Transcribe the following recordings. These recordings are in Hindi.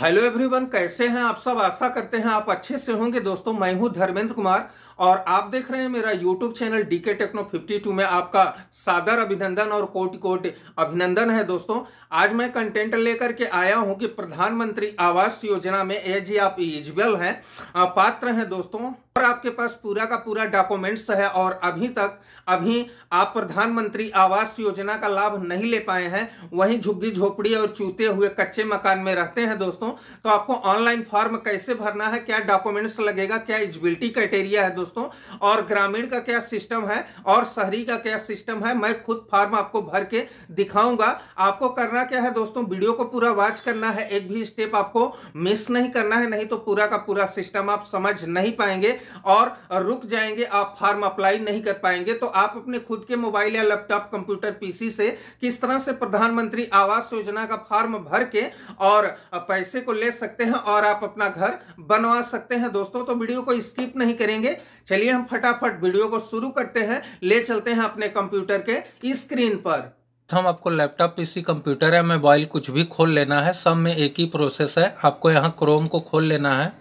हेलो एवरीवन कैसे हैं आप सब आशा करते हैं आप अच्छे से होंगे दोस्तों मैं हूं धर्मेंद्र कुमार और आप देख रहे हैं मेरा यूट्यूब चैनल डीके टेक्नो 52 में आपका सादर अभिनंदन और कोटि कोटि अभिनंदन है दोस्तों आज मैं कंटेंट लेकर के आया हूं कि प्रधानमंत्री आवास योजना में एज आप इजबल हैं पात्र हैं दोस्तों और आपके पास पूरा का पूरा डॉक्यूमेंट्स है और अभी तक अभी आप प्रधानमंत्री आवास योजना का लाभ नहीं ले पाए हैं वहीं झुग्गी झोपड़ी और चूते हुए कच्चे मकान में रहते हैं दोस्तों तो आपको ऑनलाइन फॉर्म कैसे भरना है क्या डॉक्यूमेंट्स लगेगा क्या एलिजिबिलिटी क्राइटेरिया है दोस्तों और ग्रामीण का क्या सिस्टम है और शहरी का क्या सिस्टम है मैं खुद फॉर्म आपको भर के दिखाऊंगा आपको करना क्या है दोस्तों वीडियो को पूरा वॉच करना है एक भी स्टेप आपको मिस नहीं करना है नहीं तो पूरा का पूरा सिस्टम आप समझ नहीं पाएंगे और रुक जाएंगे आप फार्म अप्लाई नहीं कर पाएंगे तो आप अपने खुद के मोबाइल या लैपटॉप कंप्यूटर पीसी से किस तरह से प्रधानमंत्री आवास योजना का फार्म भर के और पैसे को ले सकते हैं और आप अपना घर बनवा सकते हैं दोस्तों तो वीडियो को स्किप नहीं करेंगे चलिए हम फटाफट वीडियो को शुरू करते हैं ले चलते हैं अपने कंप्यूटर के स्क्रीन पर तो हम आपको लैपटॉप पीसी कंप्यूटर या मोबाइल कुछ भी खोल लेना है सब में एक ही प्रोसेस है आपको यहाँ क्रोम को खोल लेना है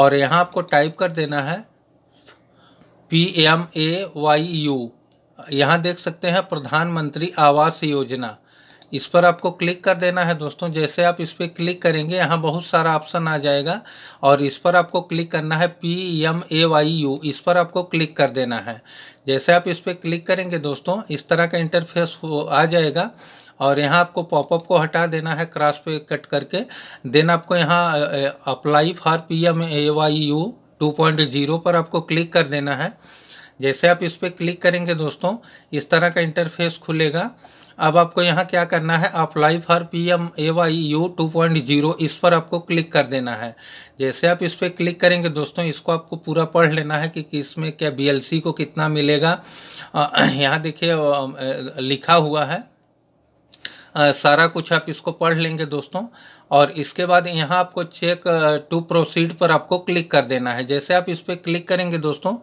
और यहाँ आपको टाइप कर देना है P M A Y U यहाँ देख सकते हैं प्रधानमंत्री आवास योजना इस पर आपको क्लिक कर देना है दोस्तों जैसे आप इस पर क्लिक करेंगे यहाँ बहुत सारा ऑप्शन आ जाएगा और इस पर आपको क्लिक करना है P M A Y U इस पर आपको क्लिक कर देना है जैसे आप इस पर क्लिक करेंगे दोस्तों इस तरह का इंटरफेस आ जाएगा और यहाँ आपको पॉपअप को हटा देना है क्रॉस पे कट करके देन आपको यहाँ apply for P M A Y U two point zero पर आपको क्लिक कर देना है जैसे आप इस पर क्लिक करेंगे दोस्तों इस तरह का इंटरफेस खुलेगा अब आपको यहाँ क्या करना है apply for P M A Y U two point zero इस पर आपको क्लिक कर देना है जैसे आप इस पर क्लिक करेंगे दोस्तों इसको आपको पूरा पढ़ लेना है कि किस में क्या बी एल सी को कितना मिलेगा यहाँ देखिए लिखा हुआ है सारा कुछ आप इसको पढ़ लेंगे दोस्तों और इसके बाद यहाँ आपको चेक टू प्रोसीड पर आपको क्लिक कर देना है जैसे आप इस पर क्लिक करेंगे दोस्तों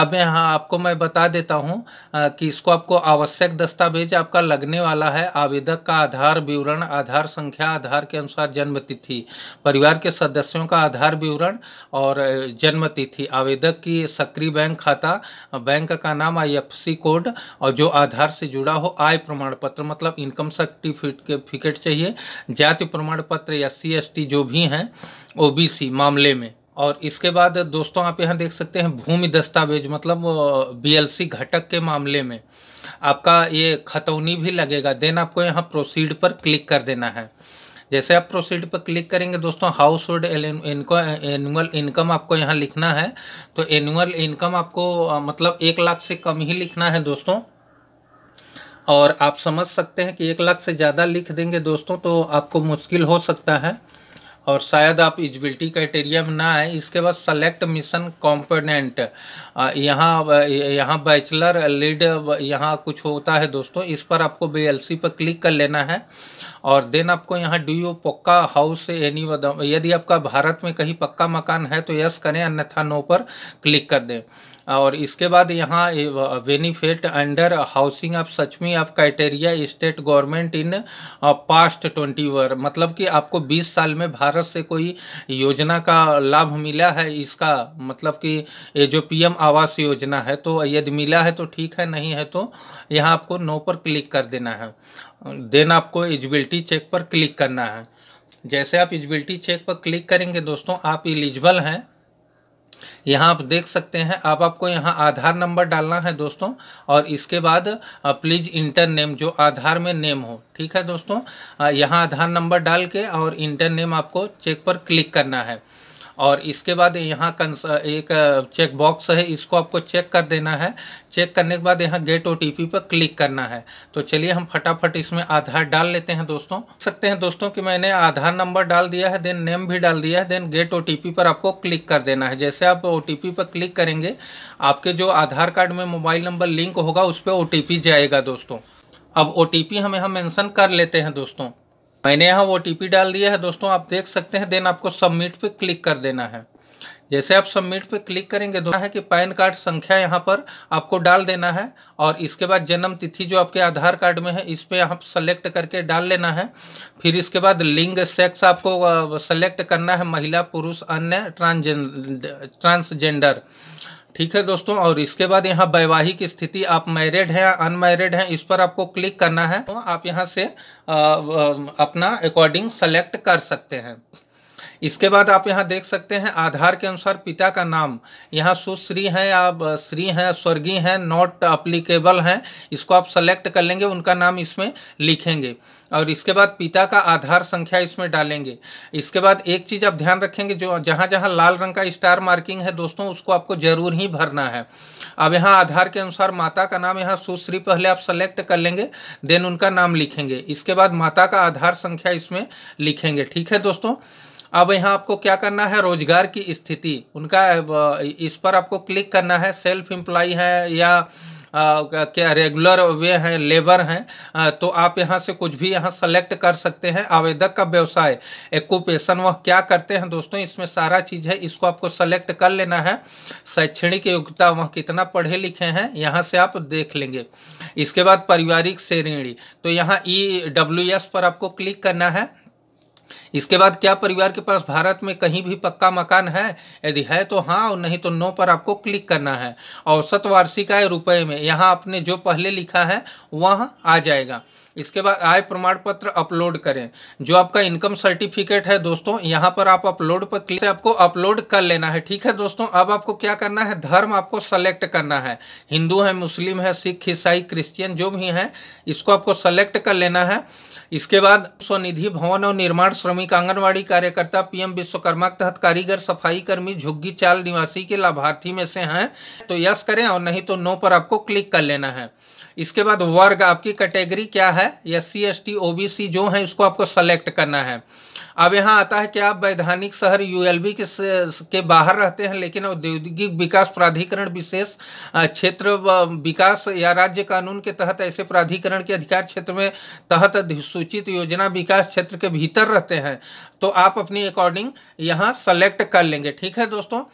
अब यहाँ आपको मैं बता देता हूँ uh, कि इसको आपको आवश्यक दस्तावेज आपका लगने वाला है आवेदक का आधार विवरण आधार संख्या आधार के अनुसार जन्म तिथि परिवार के सदस्यों का आधार विवरण और uh, जन्म तिथि आवेदक की सक्रिय बैंक खाता बैंक का नाम आई कोड और जो आधार से जुड़ा हो आय प्रमाण पत्र मतलब इनकम सर्टिफिकेट चाहिए जाति प्रमाण पत्र या सी जो भी हैं ओबीसी मामले में और इसके बाद दोस्तों आप यहाँ देख सकते हैं भूमि दस्तावेज मतलब बीएलसी घटक के मामले में आपका ये खतौनी भी लगेगा देन आपको यहाँ प्रोसीड पर क्लिक कर देना है जैसे आप प्रोसीड पर क्लिक करेंगे दोस्तों हाउस होल्ड एनुअल इनकम आपको यहाँ लिखना है तो एनुअल इनकम आपको मतलब एक लाख से कम ही लिखना है दोस्तों और आप समझ सकते हैं कि एक लाख से ज़्यादा लिख देंगे दोस्तों तो आपको मुश्किल हो सकता है और शायद आप इजबिलिटी क्राइटेरिया में ना आए इसके बाद सेलेक्ट मिशन कॉम्पोनेंट यहाँ यहाँ बैचलर लीड यहाँ कुछ होता है दोस्तों इस पर आपको बी एल सी पर क्लिक कर लेना है और देन आपको यहाँ डू यू पक्का हाउस एनी यदि आपका भारत में कहीं पक्का मकान है तो यस करें अन्यथा नो पर क्लिक कर दें और इसके बाद यहाँ बेनिफिट अंडर हाउसिंग ऑफ सचमी of criteria state government in past twenty वर मतलब कि आपको 20 साल में भारत से कोई योजना का लाभ मिला है इसका मतलब कि ये जो पीएम आवास योजना है तो यदि मिला है तो ठीक है नहीं है तो यहाँ आपको नो पर क्लिक कर देना है देन आपको एलिजिबिलिटी चेक पर क्लिक करना है जैसे आप एलिजिबिलिटी चेक पर क्लिक करेंगे दोस्तों आप इलिजिबल हैं यहाँ आप देख सकते हैं अब आपको यहाँ आधार नंबर डालना है दोस्तों और इसके बाद प्लीज़ इंटर नेम जो आधार में नेम हो ठीक है दोस्तों यहाँ आधार नंबर डाल के और इंटर नेम आपको चेक पर क्लिक करना है और इसके बाद यहाँ कंस एक चेक बॉक्स है इसको आपको चेक कर देना है चेक करने के बाद यहाँ गेट ओ पर क्लिक करना है तो चलिए हम फटाफट इसमें आधार डाल लेते हैं दोस्तों सकते हैं दोस्तों कि मैंने आधार नंबर डाल दिया है देन नेम भी डाल दिया है देन गेट ओ पर आपको क्लिक कर देना है जैसे आप ओ पर क्लिक करेंगे आपके जो आधार कार्ड में मोबाइल नंबर लिंक होगा उस पर ओ जाएगा दोस्तों अब ओ हमें हम मेंशन कर लेते हैं दोस्तों मैंने यहाँ ओ डाल दिया है दोस्तों आप देख सकते हैं देन आपको सबमिट पे क्लिक कर देना है जैसे आप सबमिट पे क्लिक करेंगे दोस्तों है कि पैन कार्ड संख्या यहाँ पर आपको डाल देना है और इसके बाद जन्म तिथि जो आपके आधार कार्ड में है इस पर आप सेलेक्ट करके डाल लेना है फिर इसके बाद लिंग सेक्स आपको सेलेक्ट करना है महिला पुरुष अन्य ट्रांसजेंडर ठीक है दोस्तों और इसके बाद यहाँ वैवाहिक स्थिति आप मैरिड हैं अनमैरिड हैं इस पर आपको क्लिक करना है तो आप यहाँ से आ, अपना अकॉर्डिंग सेलेक्ट कर सकते हैं इसके बाद आप यहाँ देख सकते हैं आधार के अनुसार पिता का नाम यहाँ सुश्री हैं या श्री हैं स्वर्गीय हैं नॉट अप्लीकेबल हैं इसको आप सेलेक्ट कर लेंगे उनका नाम इसमें लिखेंगे और इसके बाद पिता का आधार संख्या इसमें डालेंगे इसके बाद एक चीज़ आप ध्यान रखेंगे जो जहाँ जहाँ लाल रंग का स्टार मार्किंग है दोस्तों उसको आपको ज़रूर ही भरना है अब यहाँ आधार के अनुसार माता का नाम यहाँ सुश्री पहले आप सेलेक्ट कर लेंगे देन उनका नाम लिखेंगे इसके बाद माता का आधार संख्या इसमें लिखेंगे ठीक है दोस्तों अब यहाँ आपको क्या करना है रोजगार की स्थिति उनका इस पर आपको क्लिक करना है सेल्फ एम्प्लॉय है या आ, क्या रेगुलर वे हैं लेबर हैं तो आप यहाँ से कुछ भी यहाँ सेलेक्ट कर सकते हैं आवेदक का व्यवसाय एकुपेशन वह क्या करते हैं दोस्तों इसमें सारा चीज़ है इसको आपको सेलेक्ट कर लेना है शैक्षणिक योग्यता वह कितना पढ़े लिखे हैं यहाँ से आप देख लेंगे इसके बाद पारिवारिक श्रेणी तो यहाँ ई डब्ल्यू एस पर आपको क्लिक करना है इसके बाद क्या परिवार के पास भारत में कहीं भी पक्का मकान है यदि है तो हाँ और नहीं तो नो पर आपको क्लिक करना है औसत वार्षिक आय रुपये में यहाँ आपने जो पहले लिखा है वह आ जाएगा इसके बाद आय प्रमाण पत्र अपलोड करें जो आपका इनकम सर्टिफिकेट है दोस्तों यहाँ पर आप अपलोड पर क्लिक से आपको अपलोड कर लेना है ठीक है दोस्तों अब आपको क्या करना है धर्म आपको सेलेक्ट करना है हिंदू है मुस्लिम है सिख ईसाई क्रिश्चियन जो भी है इसको आपको सेलेक्ट कर लेना है इसके बाद स्वनिधि भवन और निर्माण श्रमिक आंगनवाड़ी कार्यकर्ता पीएम विश्वकर्मा के तहत कारीगर सफाई कर्मी झुग्गी चाल निवासी के लाभार्थी में से हैं तो यस करें और नहीं तो नो पर आपको क्लिक कर लेना है इसके बाद वर्ग आपकी कैटेगरी क्या है S C S T O B C जो है इसको आपको सेलेक्ट करना है अब यहाँ आता है कि आप वैधानिक शहर यूएलबी के के बाहर रहते हैं लेकिन औद्योगिक विकास प्राधिकरण विशेष क्षेत्र विकास या राज्य कानून के तहत ऐसे प्राधिकरण के अधिकार क्षेत्र में तहत अधिसूचित योजना विकास क्षेत्र के भीतर रहते हैं तो आप अपनी अकॉर्डिंग यहाँ सेलेक्ट कर लेंगे ठीक है दोस्तों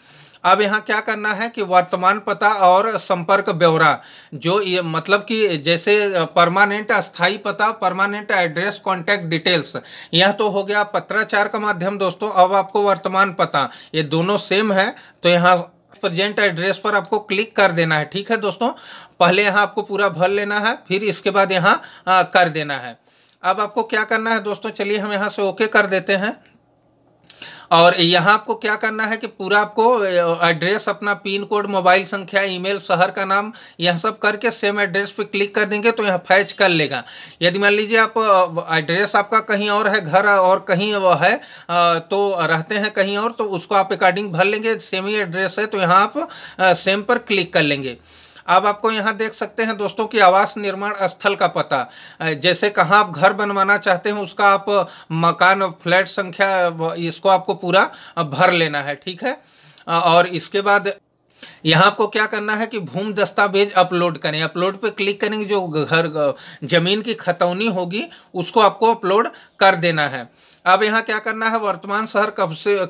अब यहाँ क्या करना है कि वर्तमान पता और संपर्क ब्यौरा जो ये मतलब कि जैसे परमानेंट अस्थाई पता परमानेंट एड्रेस कॉन्टैक्ट डिटेल्स यह तो हो गया पत्राचार का माध्यम दोस्तों अब आपको वर्तमान पता ये दोनों सेम है तो यहाँ प्रेजेंट एड्रेस पर आपको क्लिक कर देना है ठीक है दोस्तों पहले यहाँ आपको पूरा भर लेना है फिर इसके बाद यहाँ कर देना है अब आपको क्या करना है दोस्तों चलिए हम यहाँ से ओके कर देते हैं और यहाँ आपको क्या करना है कि पूरा आपको एड्रेस अपना पिन कोड मोबाइल संख्या ईमेल शहर का नाम यह सब करके सेम एड्रेस पे क्लिक कर देंगे तो यहाँ फैच कर लेगा यदि मान लीजिए आप एड्रेस आपका कहीं और है घर और कहीं है तो रहते हैं कहीं और तो उसको आप अकॉर्डिंग भर लेंगे सेम ही एड्रेस है तो यहाँ आप सेम पर क्लिक कर लेंगे अब आपको यहाँ देख सकते हैं दोस्तों की आवास निर्माण स्थल का पता जैसे कहाँ आप घर बनवाना चाहते हैं उसका आप मकान फ्लैट संख्या इसको आपको पूरा भर लेना है ठीक है और इसके बाद यहाँ आपको क्या करना है कि भूमि दस्तावेज अपलोड करें अपलोड पे क्लिक करेंगे जो घर जमीन की खतौनी होगी उसको आपको अपलोड कर देना है अब यहाँ क्या करना है वर्तमान शहर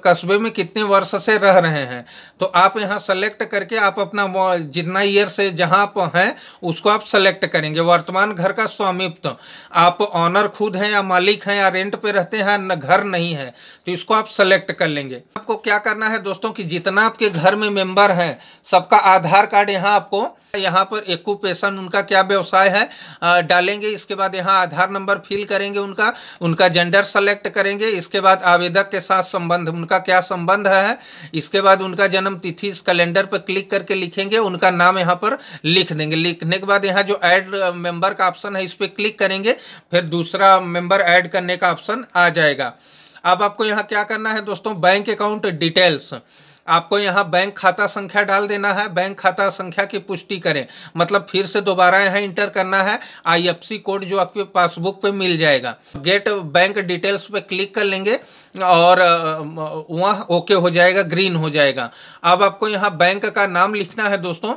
कस्बे में कितने वर्ष से रह रहे हैं तो आप यहाँ सेलेक्ट करके आप अपना जितना ईयर से जहाँ आप हैं उसको आप सेलेक्ट करेंगे वर्तमान घर का स्वामित्व आप ऑनर खुद हैं या मालिक हैं या रेंट पे रहते हैं न घर नहीं है तो इसको आप सेलेक्ट कर लेंगे आपको क्या करना है दोस्तों की जितना आपके घर में मेम्बर हैं सबका आधार कार्ड यहाँ आपको यहाँ पर एकुपेशन उनका क्या व्यवसाय है डालेंगे इसके बाद यहाँ आधार नंबर फिल करेंगे उनका उनका जेंडर सेलेक्ट करेंगे इसके बाद आवेदक के साथ संबंध उनका क्या संबंध है इसके बाद उनका जन्म तिथि इस कैलेंडर पर क्लिक करके लिखेंगे उनका नाम यहाँ पर लिख देंगे लिखने के बाद यहाँ जो ऐड मेंबर का ऑप्शन है इस पर क्लिक करेंगे फिर दूसरा मेंबर ऐड करने का ऑप्शन आ जाएगा अब आपको यहाँ क्या करना है दोस्तों बैंक अकाउंट डिटेल्स आपको यहाँ बैंक खाता संख्या डाल देना है बैंक खाता संख्या की पुष्टि करें मतलब फिर से दोबारा यहाँ इंटर करना है आईएफसी कोड जो आपके पासबुक पे मिल जाएगा गेट बैंक डिटेल्स पे क्लिक कर लेंगे और वहाँ ओके हो जाएगा ग्रीन हो जाएगा अब आपको यहाँ बैंक का नाम लिखना है दोस्तों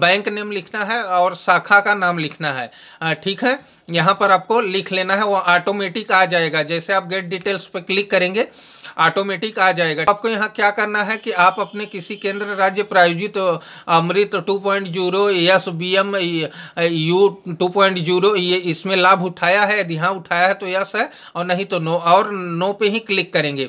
बैंक नेम लिखना है और शाखा का नाम लिखना है ठीक है यहाँ पर आपको लिख लेना है वो ऑटोमेटिक आ जाएगा जैसे आप गेट डिटेल्स पर क्लिक करेंगे ऑटोमेटिक आ जाएगा आपको यहाँ क्या करना है कि आप अपने किसी केंद्र राज्य प्रायोजित तो Amrut 2.0 point zero S B M U two point zero ये इसमें लाभ उठाया है यदि यहाँ उठाया है तो यस है और नहीं तो नो और नो पे ही क्लिक करेंगे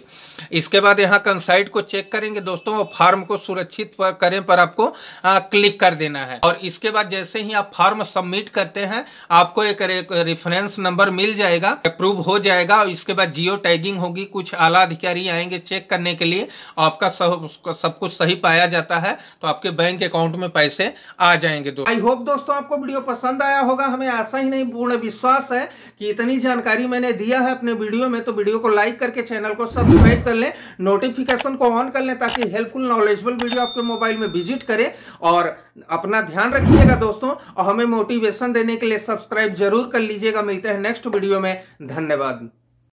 इसके बाद यहाँ कंसाइट को चेक करेंगे दोस्तों और फार्म को सुरक्षित पर करें पर आपको आ, क्लिक कर देना है और इसके बाद जैसे ही आप फार्म सबमिट करते हैं आपको एक रेफरेंस नंबर मिल जाएगा अप्रूव हो जाएगा और इसके बाद जियो टैगिंग होगी कुछ आला अधिकारी आएंगे चेक करने के लिए आपका सब सब कुछ सही पाया जाता है तो आपके बैंक अकाउंट में पैसे आ जाएंगे दोस्तों आई होप दोस्तों आपको वीडियो पसंद आया होगा हमें ऐसा ही नहीं पूर्ण विश्वास है कि इतनी जानकारी मैंने दिया है अपने वीडियो में तो वीडियो को लाइक करके चैनल को सब्सक्राइब कर ले नोटिफिकेशन को ऑन कर लें ताकि हेल्पफुल नॉलेजेबल वीडियो आपके मोबाइल में विजिट करे और अपना ध्यान रखिएगा दोस्तों और हमें मोटिवेशन देने के लिए सब्सक्राइब जरूर कर कर लीजिएगा मिलते हैं नेक्स्ट वीडियो में धन्यवाद